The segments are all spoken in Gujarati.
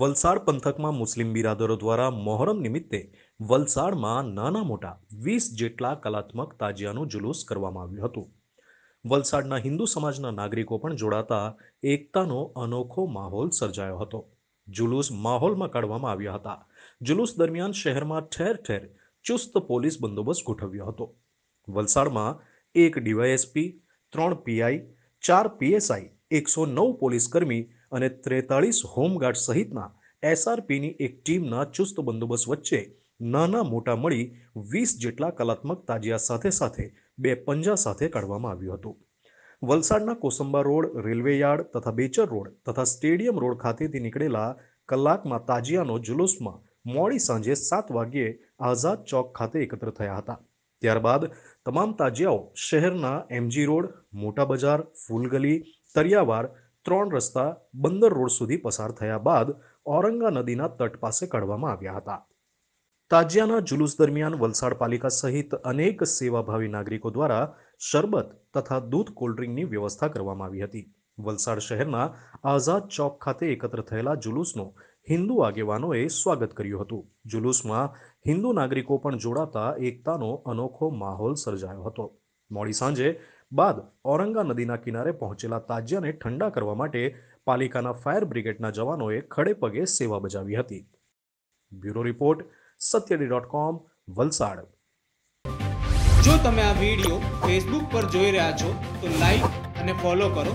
વલસાડ પંથકમાં મુસ્લિમ બિરાદરો દ્વારા મોહરમ નિમિત્તે વલસાડમાં નાના મોટા વીસ જેટલા કલાત્મક તાજિયાનું જુલુસ કરવામાં આવ્યું હતું વલસાડના હિન્દુ સમાજના નાગરિકો પણ જોડાતા એકતાનો અનોખો માહોલ સર્જાયો હતો જુલુસ માહોલમાં કાઢવામાં આવ્યા હતા જુલુસ દરમિયાન શહેરમાં ઠેર ઠેર ચુસ્ત પોલીસ બંદોબસ્ત ગોઠવ્યો હતો વલસાડમાં એક ડીવાયએસપી ત્રણ પીઆઈ ચાર પીએસઆઈ એકસો નવ પોલીસકર્મી અને ત્રેતાળીસ હોમગાર્ડ સહિતના એસઆરપીની એક ટીમના ચુસ્ત બંદોબસ્ત વચ્ચે નાના મોટા મળી વીસ જેટલા કલાત્મક તાજિયા સાથે સાથે બે પંજા સાથે કાઢવામાં આવ્યું હતું વલસાડના કોસંબા રોડ રેલવે યાર્ડ તથા બેચર રોડ તથા સ્ટેડિયમ રોડ ખાતેથી નીકળેલા કલાકમાં તાજિયાનો જુલુસમાં મોડી સાંજે સાત વાગ્યે આઝાદ ચોક ખાતે એકત્ર થયા હતા ત્યારબાદ તમામ તાજિયાઓ શહેરના એમજી રોડ મોટા બજાર ફૂલગલી તરિયાવાર ત્રણ રસ્તા બંદર રોડ સુધી પસાર થયા બાદ ઔરંગા નદીના તટ પાસે કાઢવામાં આવ્યા હતા તાજિયાના જુલુસ દરમિયાન વલસાડ પાલિકા સહિત અનેક સેવાભાવી નાગરિકો દ્વારા શરબત તથા દૂધ કોલ્ડ્રિંકની વ્યવસ્થા કરવામાં આવી હતી વલસાડ શહેરના આઝાદ ચોક ખાતે એકત્ર થયેલા જુલુસનો હિન્દુ આગેવાનોએ સ્વાગત કર્યું હતું જુલુસમાં હિન્દુ નાગરિકો પણ જોડાતા એકતાનો અનોખો માહોલ સર્જાયો હતો મોડી સાંજે બાદ ઔરંગા નદીના કિનારે પહોંચેલા તાજિયાને ઠંડા કરવા માટે પાલિકાના ફાયર બ્રિગેડના જવાનોએ ખડે પગે સેવા બજાવી હતી bureau report સત્યડી dot com Valsad જો તમે આ વિડીયો ફેસબુક પર જોઈ રહ્યા છો તો લાઈક અને ફોલો કરો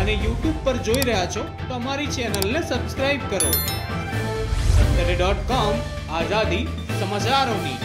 અને યુટ્યુબ પર જોઈ રહ્યા છો તો અમારી ચેનલને સબસ્ક્રાઈબ કરો સત્યડી ડોટ કોમ આઝાદી સમાચારોની